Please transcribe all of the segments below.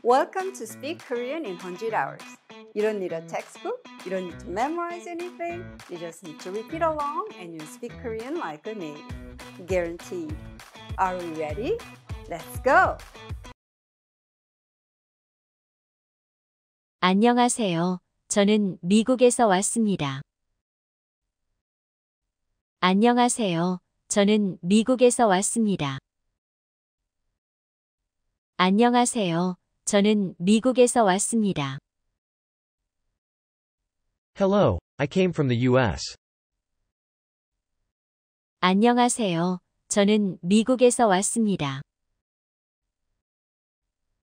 Welcome to Speak Korean in 100 Hours. You don't need a textbook, you don't need to memorize anything, you just need to repeat along and you speak Korean like a native. Guaranteed. Are we ready? Let's go! 안녕하세요. 저는 미국에서 왔습니다. 안녕하세요. 저는 미국에서 왔습니다. 안녕하세요. 저는 미국에서 왔습니다. Hello, I came from the US. 안녕하세요. 저는 미국에서 왔습니다.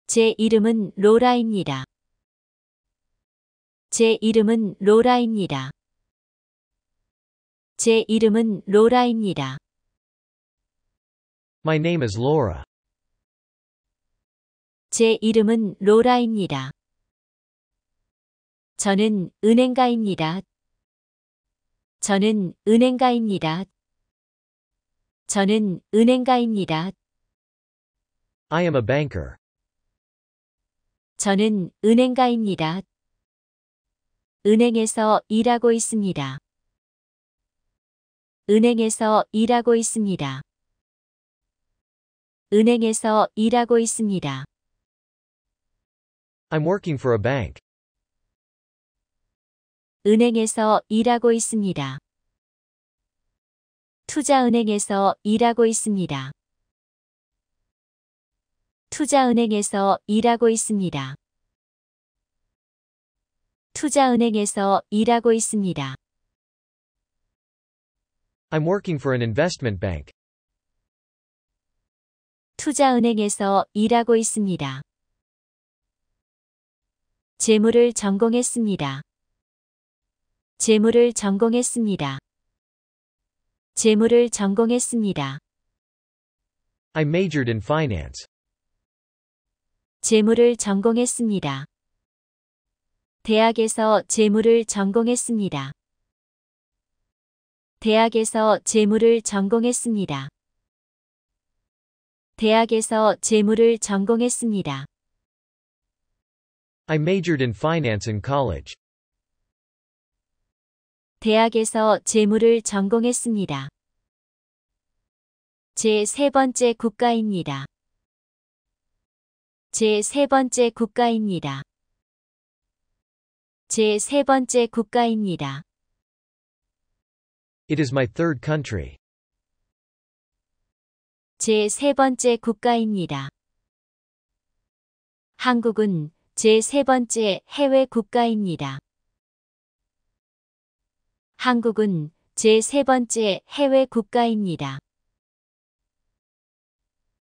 제 이름은 로라입니다. 제 이름은 로라입니다. 제 이름은 로라입니다. My name is Laura. 제 이름은 로라입니다. 저는 은행가입니다. 저는 은행가입니다. 저는 은행가입니다. I am a banker. 저는 은행가입니다. 은행에서 일하고 있습니다. 은행에서 일하고 있습니다. 은행에서 일하고 있습니다. I'm working for a bank. 은행에서 일하고 있습니다. 투자은행에서 일하고 있습니다. 투자은행에서 일하고 있습니다. 투자은행에서 일하고 있습니다. I'm working for an investment bank. 투자은행에서 일하고 있습니다. 재물을 전공했습니다. 재물을 전공했습니다. 재물을 전공했습니다. I majored in finance. 재물을 전공했습니다. 대학에서 재물을 전공했습니다. 대학에서 재물을 전공했습니다. 대학에서 재물을 전공했습니다. I majored in finance in college. 대학에서 재무를 전공했습니다. 제 세 번째 국가입니다. 제 세 번째 국가입니다. 제 세 번째 국가입니다. It is my third country. 제 세 번째 국가입니다. 한국은 제세 번째 해외 국가입니다. 한국은 제세 번째 해외 국가입니다.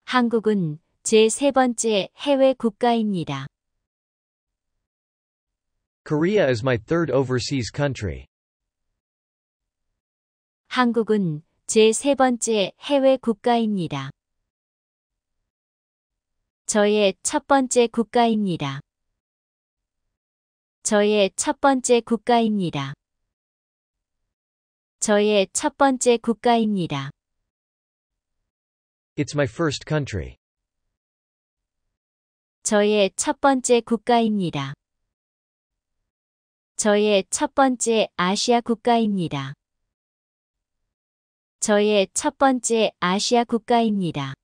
한국은 제세 번째 해외 국가입니다. Korea is my third overseas country. 한국은 제세 번째 해외 국가입니다. 저의 첫 번째 국가입니다. 저의 첫 번째 국가입니다. 저의 첫 번째 국가입니다. It's my first country. 저의 첫 번째 국가입니다. 저의 첫 번째 아시아 국가입니다. 저의 첫 번째 아시아 국가입니다.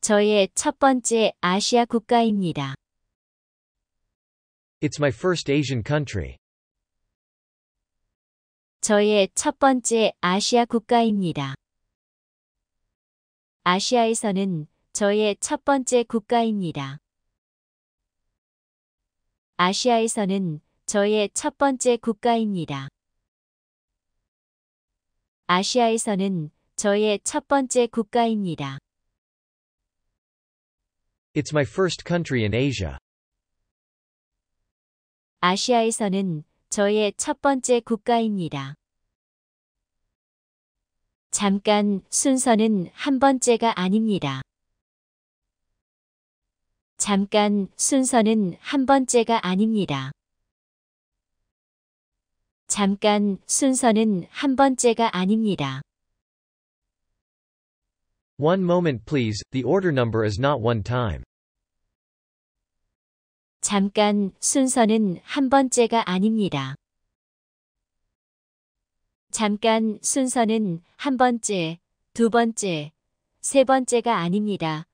저의 첫 번째 아시아 국가입니다. It's my first Asian country. 저의 첫 번째 아시아 국가입니다. 아시아에서는 저의 첫 번째 국가입니다. 아시아에서는 저의 첫 번째 국가입니다. 아시아에서는 저의 첫 번째 국가입니다. It's my first country in Asia. 아시아에서는 저의 첫 번째 국가입니다. 잠깐 순서는 한 번째가 아닙니다. 잠깐 순서는 한 번째가 아닙니다. 잠깐 순서는 한 번째가 아닙니다. One moment please, the order number is not one time. 잠깐 순서는 한 번째가 아닙니다. 잠깐 순서는 한 번째, 두 번째, 세 번째가 아닙니다.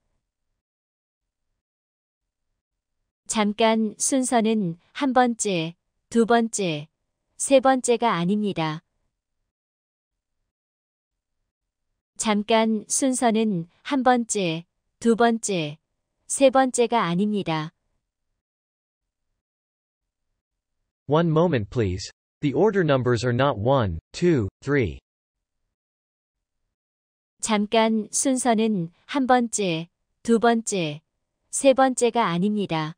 잠깐 순서는 한 번째, 두 번째, 세 번째가 아닙니다. 잠깐 순서는 한 번째, 두 번째, 세 번째가 아닙니다. One moment please. The order numbers are not 1, 2, 3. 잠깐 순서는 한 번째, 두 번째, 세 번째가 아닙니다.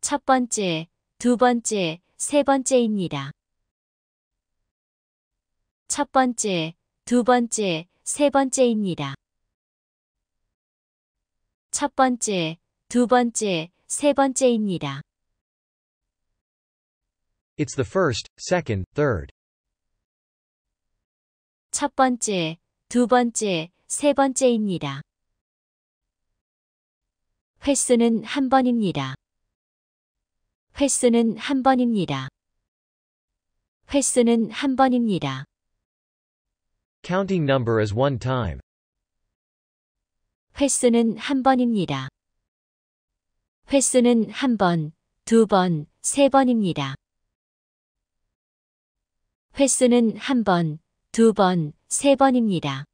첫 번째, 두 번째, 세 번째입니다. 첫 번째, 두 번째, 세 번째입니다. 첫 번째, 두 번째, 세 번째입니다. 세 번째입니다. It's the first, second, third. 첫 번째, 두 번째, 세 번째입니다. 횟수는 한 번입니다. 횟수는 한 번입니다. 횟수는 한 번입니다. Counting number is one time. 횟수는 한 번입니다. 횟수는 한 번, 두 번, 세 번입니다. 횟수는 한 번, 두 번, 세 번입니다.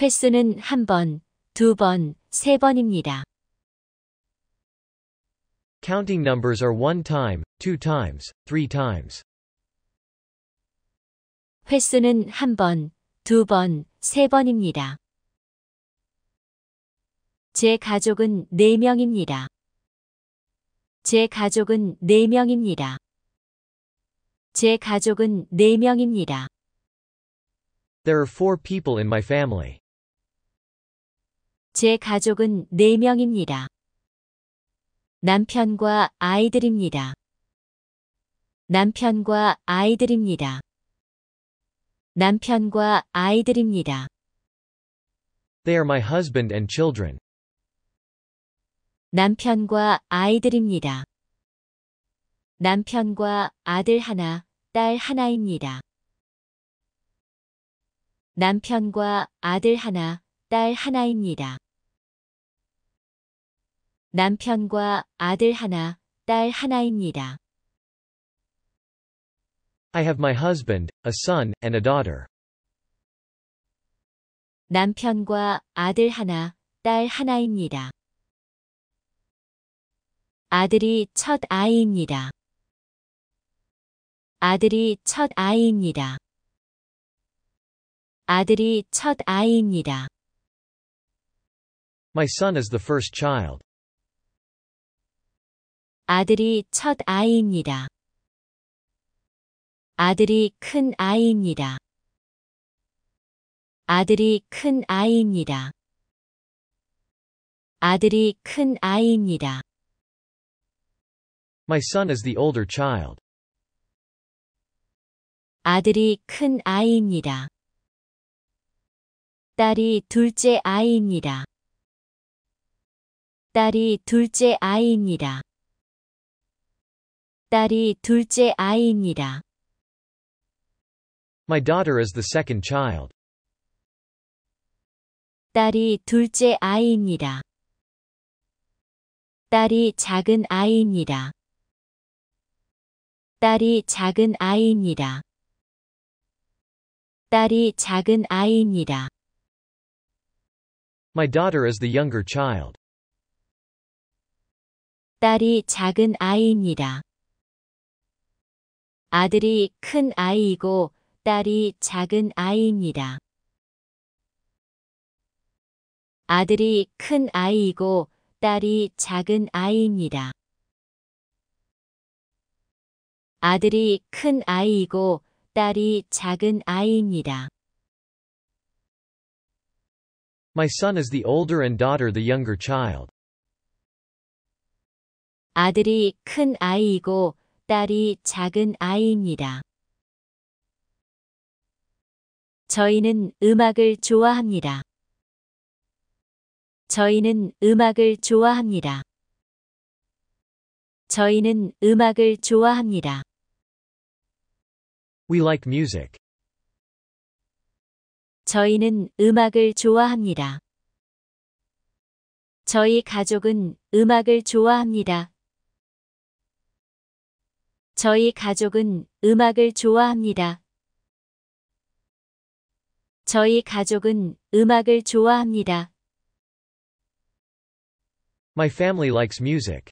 횟수는 한 번, 두 번, 세 번입니다. Counting numbers are one time, two times, three times. 횟수는 한 번, 두 번, 세 번입니다. 제 가족은 네명입니다제 가족은 4명입니다. 제 가족은 4명입니다. There are four people in my family. 제 가족은 4명입니다. 남편과 아이들입니다. 남편과 아이들입니다. 남편과 아이들입니다. They are my husband and children. 남편과 아이들입니다. 남편과 아들 하나, 딸 하나입니다. 남편과 아들 하나, 딸 하나입니다. 남편과 아들 하나, 딸 하나입니다. I have my husband, a son, and a daughter. 남편과 아들 하나, 딸 하나입니다. 아들이 첫 아이입니다. 아들이 첫 아이입니다. 아들이 첫 아이입니다. My son is the first child. 아들이 첫 아이입니다. 아들이 큰 아이입니다. 아들이 큰 아이입니다. 아들이 큰 아이입니다. My son is the older child. 아들이 큰 아이입니다. 딸이 둘째 아이입니다. 딸이 둘째 아이입니다. 딸이 둘째 아이입니다. My daughter is the second child. 딸이 둘째 아이입니다. 딸이 작은 아이입니다. 딸이 작은 아이입니다. 딸이 작은 아이입니다. My daughter is the younger child. 딸이 작은 아이입니다. 아들이 큰 아이이고 딸이 작은 아이입니다. 아들이 큰 아이이고 딸이 작은 아이입니다. 아들이 큰 아이이고 딸이 작은 아이입니다. My son is the older and daughter the younger child. 아들이 큰 아이이고 딸이 작은 아이입니다. 저희는 음악을 좋아합니다. 저희는 음악을 좋아합니다. 저희는 음악을 좋아합니다. We like music. 저희는 음악을 좋아합니다. 저희 가족은 음악을 좋아합니다. 저희 가족은 음악을 좋아합니다. 저희 가족은 음악을 좋아합니다. My family likes music.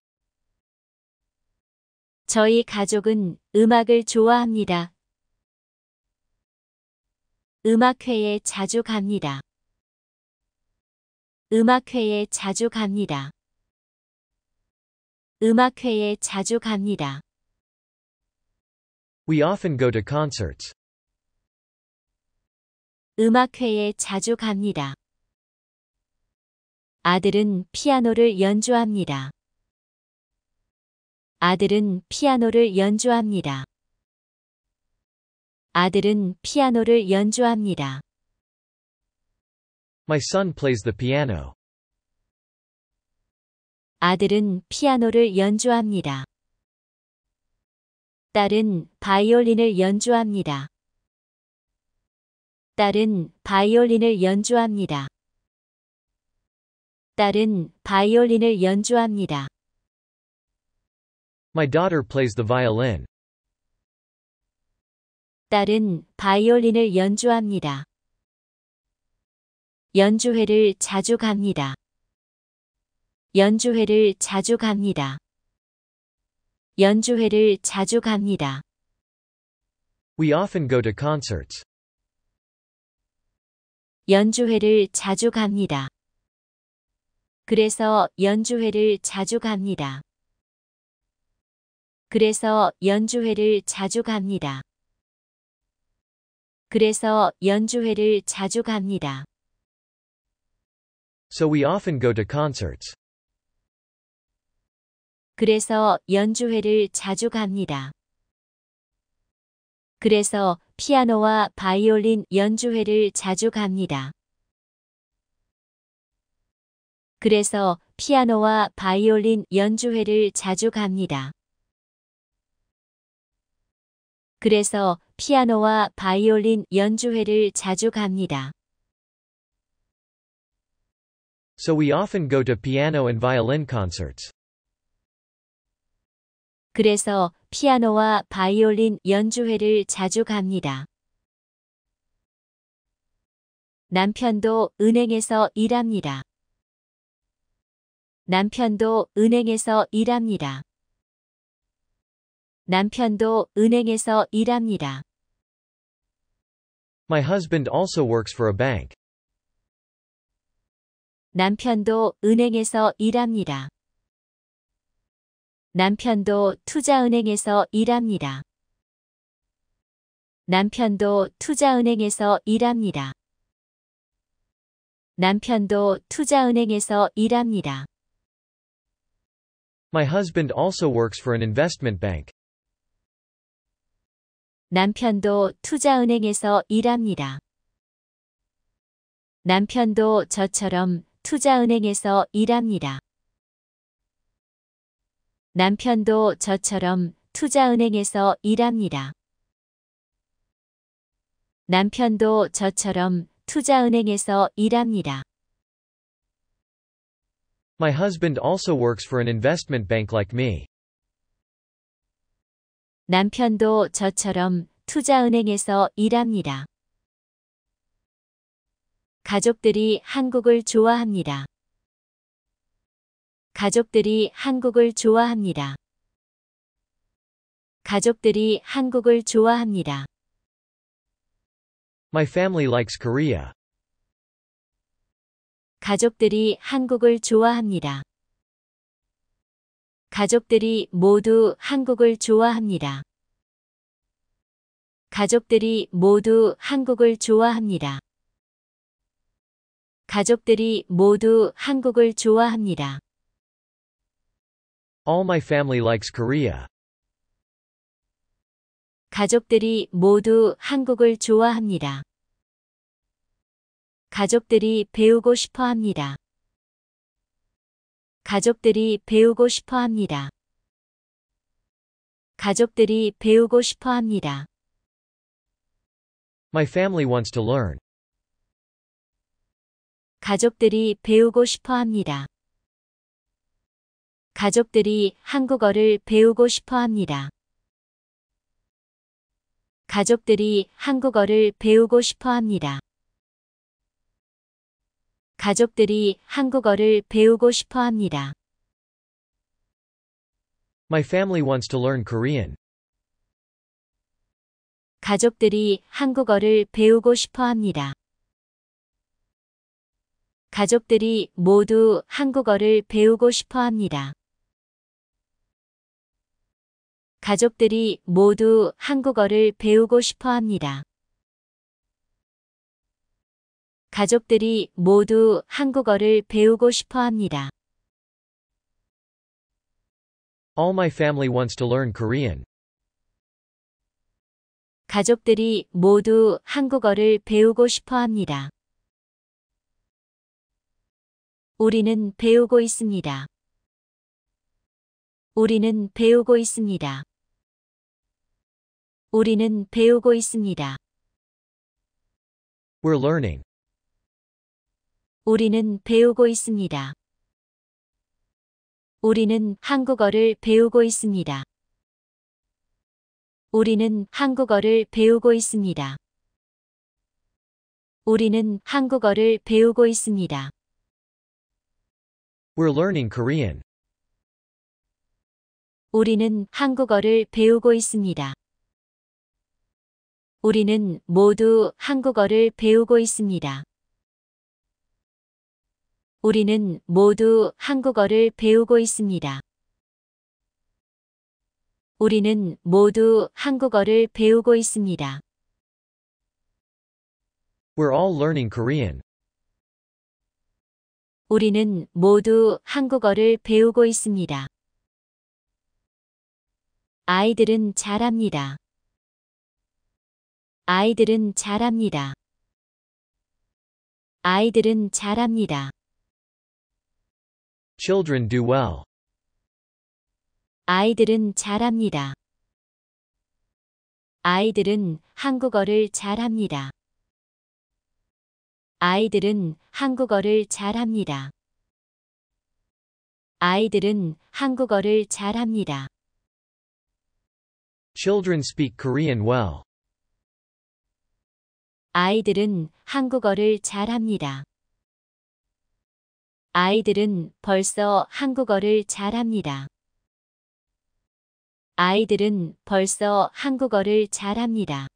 저희 가족은 음악을 좋아합니다. 음악회에 자주 갑니다. 음악회에 자주 갑니다. 음악회에 자주 갑니다. We often go to concerts. 음악회에 자주 갑니다. 아들은 피아노를 연주합니다. 아들은 피아노를 연주합니다. 아들은 피아노를 연주합니다. My son plays the piano. 아들은 피아노를 연주합니다. 딸은 바이올린을 연주합니다. 딸은 바이올린을 연주합니다. 딸은 바이올린을 연주합니다. My daughter plays the violin. 딸은 바이올린을 연주합니다. 연주회를 자주 갑니다. 연주회를 자주 갑니다. 연주회를 자주 갑니다. We often go to concerts. 연주회를 자주 갑니다. 그래서 연주회를 자주 갑니다. 그래서 연주회를 자주 갑니다. 그래서 연주회를 자주 갑니다. So we often go to concerts. 그래서 연주회를 자주 갑니다. 그래서 피아노와 바이올린 연주회를 자주 갑니다. 그래서 피아노와 바이올린 연주회를 자주 갑니다. 그래서 피아노와 바이올린 연주회를 자주 갑니다. So we often go to piano and violin concerts. 그래서 피아노와 바이올린 연주회를 자주 갑니다. 남편도 은행에서 일합니다. 남편도 은행에서 일합니다. 남편도 은행에서 일합니다. My husband also works for a bank. 남편도 은행에서 일합니다. 남편도 투자은행에서 일합니다. 남편도 투자은행에서 일합니다. 남편도 투자은행에서 일합니다. My husband also works for an investment bank. 남편도 투자은행에서 일합니다. 남편도 저처럼 투자은행에서 일합니다. 남편도 저처럼 투자은행에서 일합니다. 남편도 저처럼 투자은행에서 일합니다. My husband also works for an investment bank like me. 남편도 저처럼 투자은행에서 일합니다. 가족들이 한국을 좋아합니다. 가족들이 한국을 좋아합니다. 가족들이 한국을 좋아합니다. My family likes Korea. 가족들이 한국을 좋아합니다. 가족들이 모두 한국을 좋아합니다. 가족들이 모두 한국을 좋아합니다. 가족들이 모두 한국을 좋아합니다. All my family likes Korea. 가족들이 모두 한국을 좋아합니다. 가족들이 배우고 싶어 합니다. 가족들이 배우고 싶어 합니다. 가족들이 배우고 싶어 합니다. My family wants to learn. 가족들이 배우고 싶어 합니다. 가족들이 한국어를 배우고 싶어 합니다. 가족들이 한국어를 배우고 싶어 합니다. 가족들이 한국어를 배우고 싶어 합니다. My family wants to learn Korean. 가족들이 한국어를 배우고 싶어 합니다. 가족들이 모두 한국어를 배우고 싶어 합니다. 가족들이 모두 한국어를 배우고 싶어 합니다. 가족들이 모두 한국어를 배우고 싶어 합니다. All my family wants to learn Korean. 가족들이 모두 한국어를 배우고 싶어 합니다. 우리는 배우고 있습니다. 우리는 배우고 있습니다. 우리는 배우고 있습니다. We're learning. 우리는 배우고 있습니다. 우리는 한국어를 배우고 있습니다. 우리는 한국어를 배우고 있습니다. 우리는 한국어를 배우고 있습니다. We're learning Korean. 우리는 한국어를 배우고 있습니다. 우리는 모두 한국어를 배우고 있습니다. 우리는 모두 한국어를 배우고 있습니다. 우리는 모두 한국어를 배우고 있습니다. We're all learning Korean. 우리는 모두 한국어를 배우고 있습니다. 아이들은 잘합니다. 아이들은 잘합니다. 아이들은 잘합니다. Children do well. 아이들은 잘합니다. 아이들은 한국어를 잘합니다. 아이들은 한국어를 잘합니다. 아이들은 한국어를 잘합니다. Children speak Korean well. 아이들은 한국어를 잘합니다. 아이들은 벌써 한국어를 잘합니다. 아이들은 벌써 한국어를 잘합니다.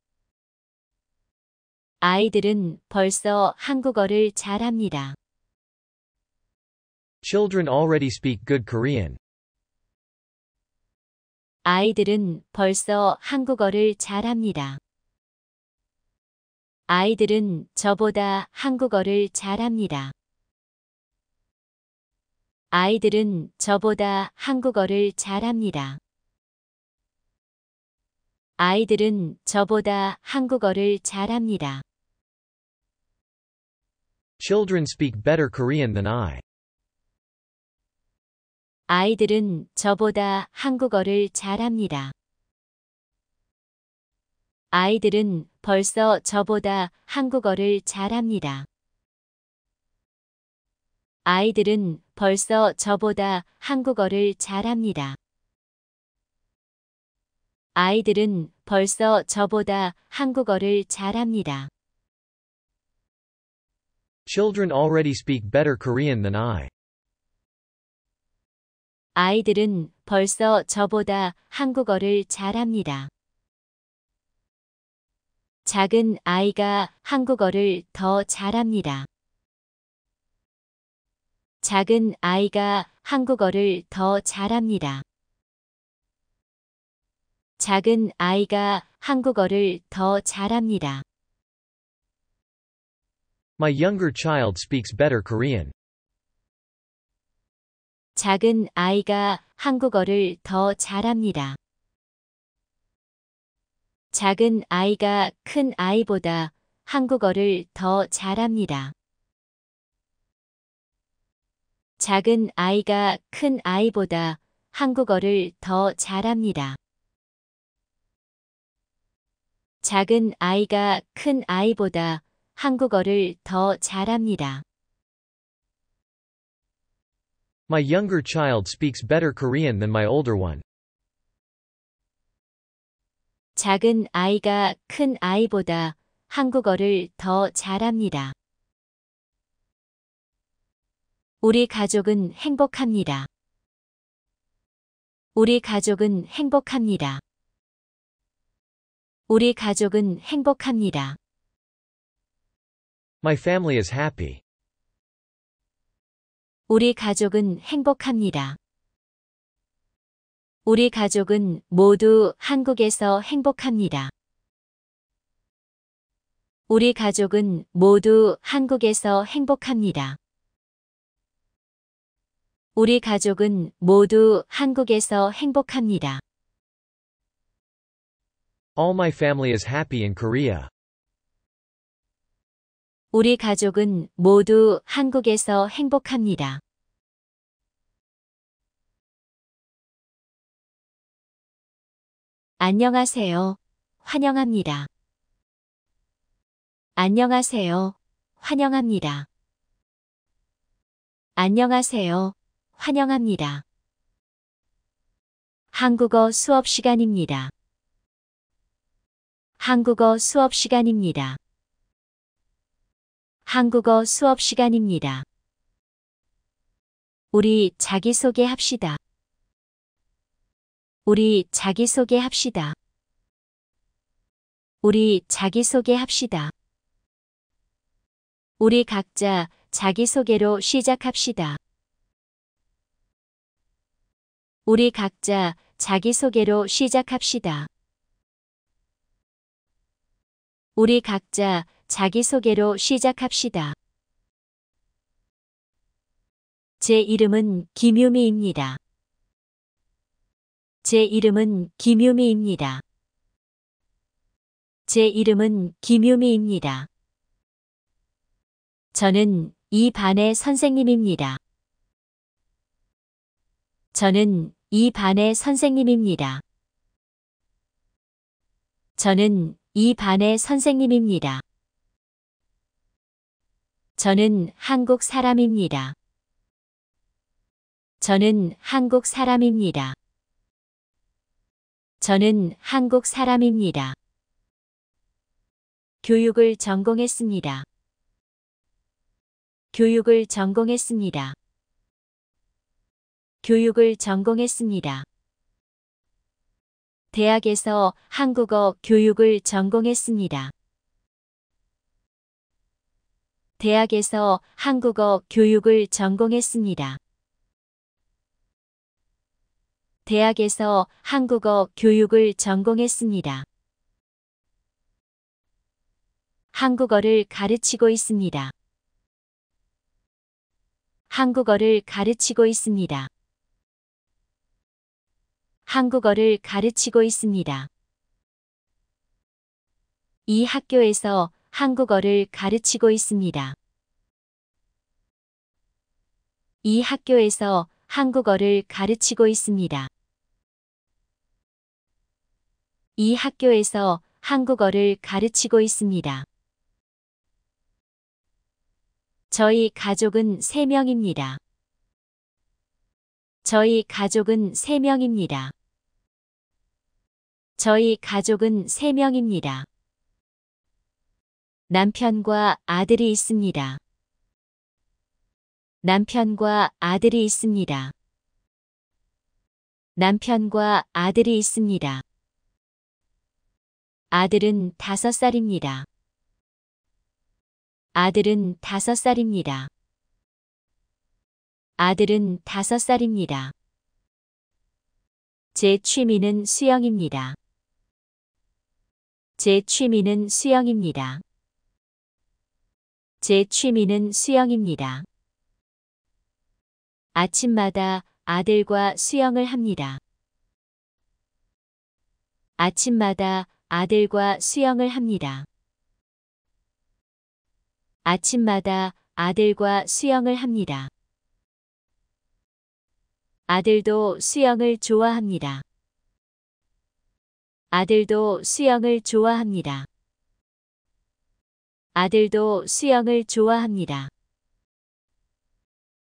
아이들은 벌써 한국어를 잘합니다. Children already speak good Korean. 아이들은 벌써 한국어를 잘합니다. 아이들은 저보다 한국어를 잘합니다. 아이들은 저보다 한국어를 잘합니다. 아이들은 저보다 한국어를 잘합니다. Children speak better Korean than I. 아이들은 저보다 한국어를 잘합니다. 아이들은 벌써 저보다 한국어를 잘합니다. 아이들은 벌써 저보다 한국어를 잘합니다. 아이들은 벌써 저보다 한국어를 잘합니다. Children already speak better Korean than I. 아이들은 벌써 저보다 한국어를 잘합니다. 작은 아이가 한국어를 더 잘합니다. 작은 아이가 한국어를 더 잘합니다. 작은 아이가 한국어를 더 잘합니다. My younger child speaks better Korean. 작은 아이가 한국어를 더 잘합니다. 작은 아이가 큰 아이보다 한국어를 더 잘합니다. 작은 아이가 큰 아이보다 한국어를 더 잘합니다. 작은 아이가 큰 아이보다 한국어를 더 잘합니다. My younger child speaks better Korean than my older one. 작은 아이가 큰 아이보다 한국어를 더 잘합니다. 우리 가족은 행복합니다. 우리 가족은 행복합니다. 우리 가족은 행복합니다. My family is happy. 우리 가족은 행복합니다. 우리 가족은 모두 한국에서 행복합니다. 우리 가족은 모두 한국에서 행복합니다. 우리 가족은 모두 한국에서 행복합니다. All my family is happy in Korea. 우리 가족은 모두 한국에서 행복합니다. 안녕하세요. 환영합니다. 안녕하세요. 환영합니다. 안녕하세요. 환영합니다. 한국어 수업 시간입니다. 한국어 수업 시간입니다. 한국어 수업 시간입니다. 우리 자기소개 합시다. 우리 자기소개 합시다. 우리 자기소개 합시다. 우리 각자 자기소개로 시작합시다. 우리 각자 자기소개로 시작합시다. 우리 각자 자기소개로 시작합시다. 제 이름은 김유미입니다. 제 이름은 김유미입니다. 제 이름은 김유미입니다. 저는 이 반의 선생님입니다. 저는 이 반의 선생님입니다. 저는 이 반의 선생님입니다. 저는 한국 사람입니다. 저는 한국 사람입니다. 저는 한국 사람입니다. 교육을 전공했습니다. 교육을 전공했습니다. 교육을 전공했습니다. 대학에서 한국어 교육을 전공했습니다. 대학에서 한국어 교육을 전공했습니다. 대학에서 한국어 교육을 전공했습니다. 한국어를 가르치고 있습니다. 한국어를 가르치고 있습니다. 한국어를 가르치고 있습니다. 이 학교에서 한국어를 가르치고 있습니다. 이 학교에서 한국어를 가르치고 있습니다. 이 학교에서 한국어를 가르치고 있습니다. 저희 가족은 3명입니다. 저희 가족은 3명입니다. 저희 가족은 3명입니다. 남편과 아들이 있습니다. 남편과 아들이 있습니다. 남편과 아들이 있습니다. 아들은 다섯 살입니다. 아들은 다섯 살입니다. 아들은 다섯 살입니다. 제 취미는 수영입니다. 제 취미는 수영입니다. 제 취미는 수영입니다. 아침마다 아들과 수영을 합니다. 아침마다 아들과 수영을 합니다. 아침마다 아들과 수영을 합니다. 아들도 수영을 좋아합니다. 아들도 수영을 좋아합니다. 아들도 수영을 좋아합니다.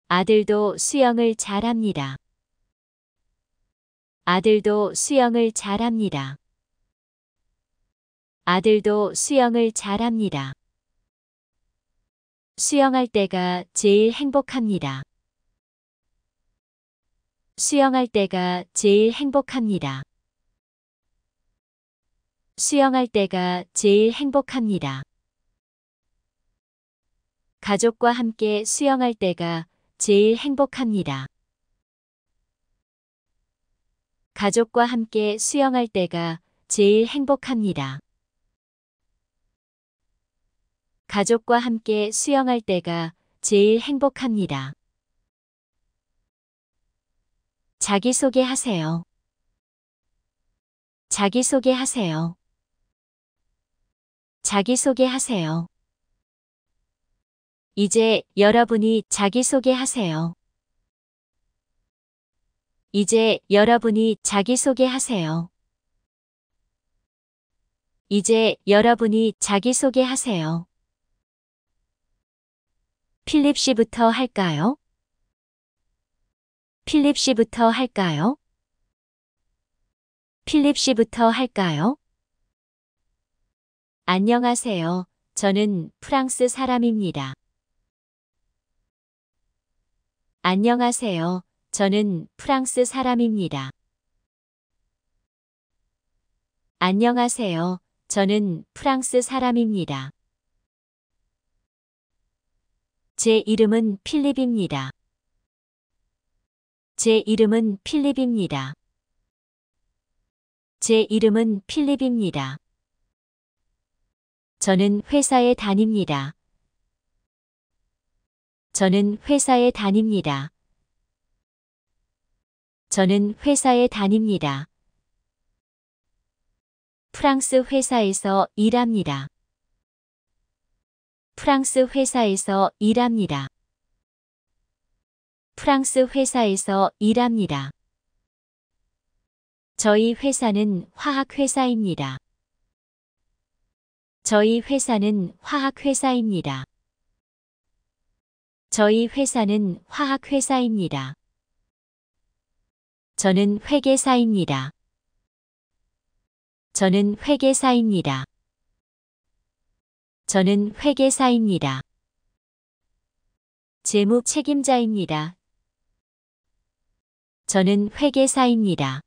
아들도 수영을 잘합니다. 아들도 수영을 잘합니다. 아들도 수영을 잘합니다. 수영할 때가 제일 행복합니다. 수영할 때가 제일 행복합니다. 수영할 때가 제일 행복합니다. 가족과 함께 수영할 때가 제일 행복합니다. 가족과 함께 수영할 때가 제일 행복합니다. 가족과 함께 수영할 때가 제일 행복합니다. 자기소개하세요. 자기소개하세요. 자기소개하세요. 이제 여러분이 자기소개하세요. 이제 여러분이 자기소개하세요. 이제 여러분이 자기소개하세요. 필립 씨부터 할까요? 필립 씨부터 할까요? 필립 씨부터 할까요? 안녕하세요. 저는 프랑스 사람입니다. 안녕하세요. 저는 프랑스 사람입니다. 안녕하세요. 저는 프랑스 사람입니다. 제 이름은 필립입니다. 제 이름은 필립입니다. 제 이름은 필립입니다. 저는 회사에 다닙니다. 저는 회사에 다닙니다. 저는 회사에 다닙니다. 프랑스 회사에서 일합니다. 프랑스 회사에서 일합니다. 프랑스 회사에서 일합니다. 저희 회사는 화학회사입니다. 저희 회사는 화학회사입니다. 저희 회사는 화학회사입니다. 저는 회계사입니다. 저는 회계사입니다. 저는 회계사입니다. 재무 책임자입니다. 저는 회계사입니다.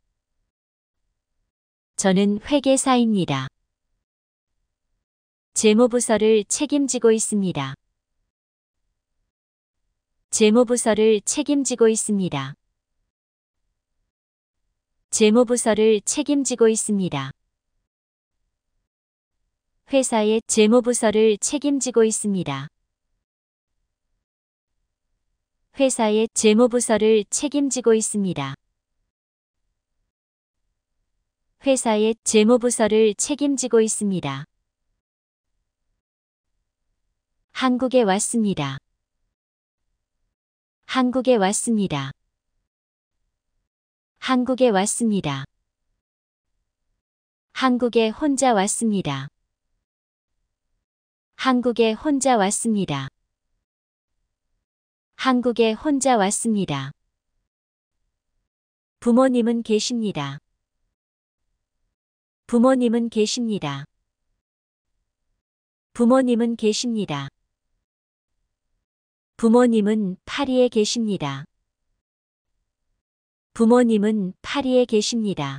저는 회계사입니다. 재무부서를 책임지고 있습니다. 재무부서를 책임지고 있습니다. 재무부서를 책임지고 있습니다. 회사의 재무부서를 책임지고 있습니다. 회사의 재무부서를 책임지고 있습니다. 회사의 재무부서를 책임지고 있습니다. 한국에 왔습니다. 한국에 왔습니다. 한국에 왔습니다. 한국에 혼자 왔습니다. 한국에 혼자 왔습니다. 한국에 혼자 왔습니다. 부모님은 계십니다. 부모님은 계십니다. 부모님은 계십니다. 부모님은 파리에 계십니다. 부모님은 파리에 계십니다.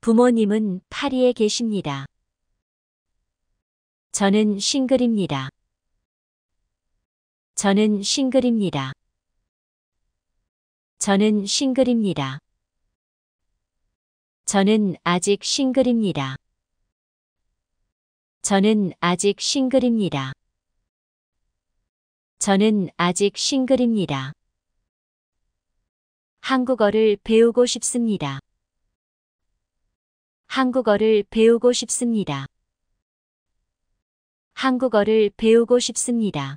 부모님은 파리에 계십니다. 저는 싱글입니다. 저는 싱글입니다. 저는 싱글입니다. 저는 아직 싱글입니다. 저는 아직 싱글입니다. 저는 아직 싱글입니다. 한국어를 배우고 싶습니다. 한국어를 배우고 싶습니다. 한국어를 배우고 싶습니다.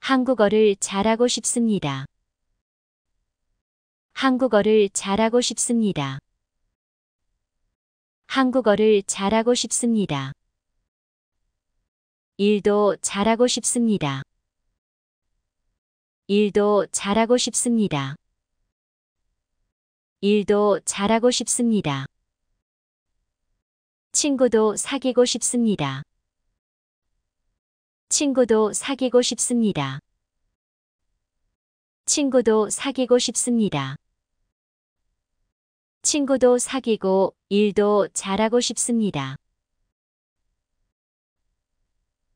한국어를 잘하고 싶습니다. 한국어를 잘하고 싶습니다. 한국어를 잘하고 싶습니다. 일도 잘하고 싶습니다. 일도 잘하고 싶습니다. 일도 잘하고 싶습니다. 친구도 사귀고 싶습니다. 친구도 사귀고 싶습니다. 친구도 사귀고 싶습니다. 친구도 사귀고 일도 잘하고 싶습니다.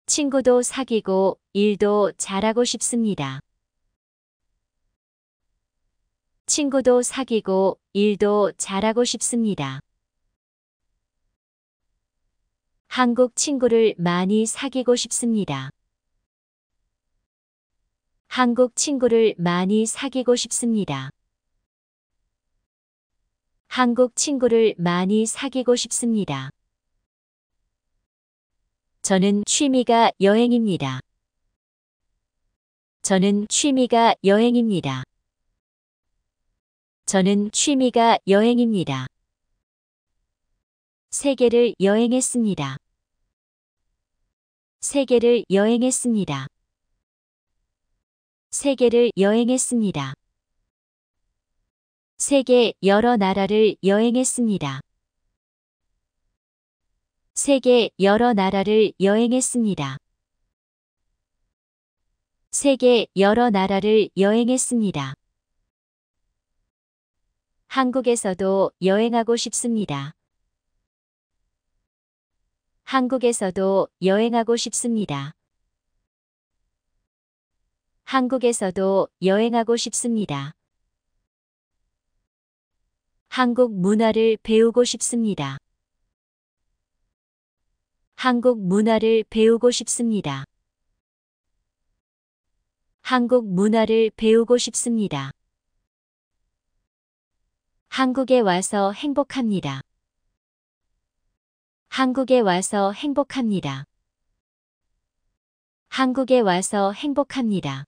친구도 사귀고 일도 잘하고 싶습니다. 친구도 사귀고 일도 잘하고 싶습니다. 한국 친구를 많이 사귀고 싶습니다. 한국 친구를 많이 사귀고 싶습니다. 한국 친구를 많이 사귀고 싶습니다. 저는 취미가 여행입니다. 저는 취미가 여행입니다. 저는 취미가 여행입니다. 세계를 여행했습니다. 세계를 여행했습니다. 세계를 여행했습니다. 세계 여러 나라를 여행했습니다. 세계 여러 나라를 여행했습니다. 세계 여러 나라를 여행했습니다. 한국에서도 여행하고 싶습니다. 한국에서도 여행하고 싶습니다. 한국에서도 여행하고 싶습니다. 한국 문화를 배우고 싶습니다. 한국 문화를 배우고 싶습니다. 한국 문화를 배우고 싶습니다. 한국에 와서 행복합니다. 한국에 와서 행복합니다. 한국에 와서 행복합니다.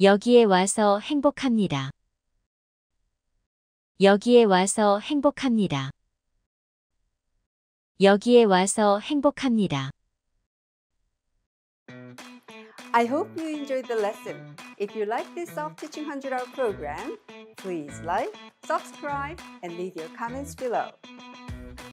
여기에 와서 행복합니다. 여기에 와서 행복합니다. 여기에 와서 행복합니다. I hope you enjoyed the lesson. If you like this self Teaching 100 Hour program, please like, subscribe, and leave your comments below.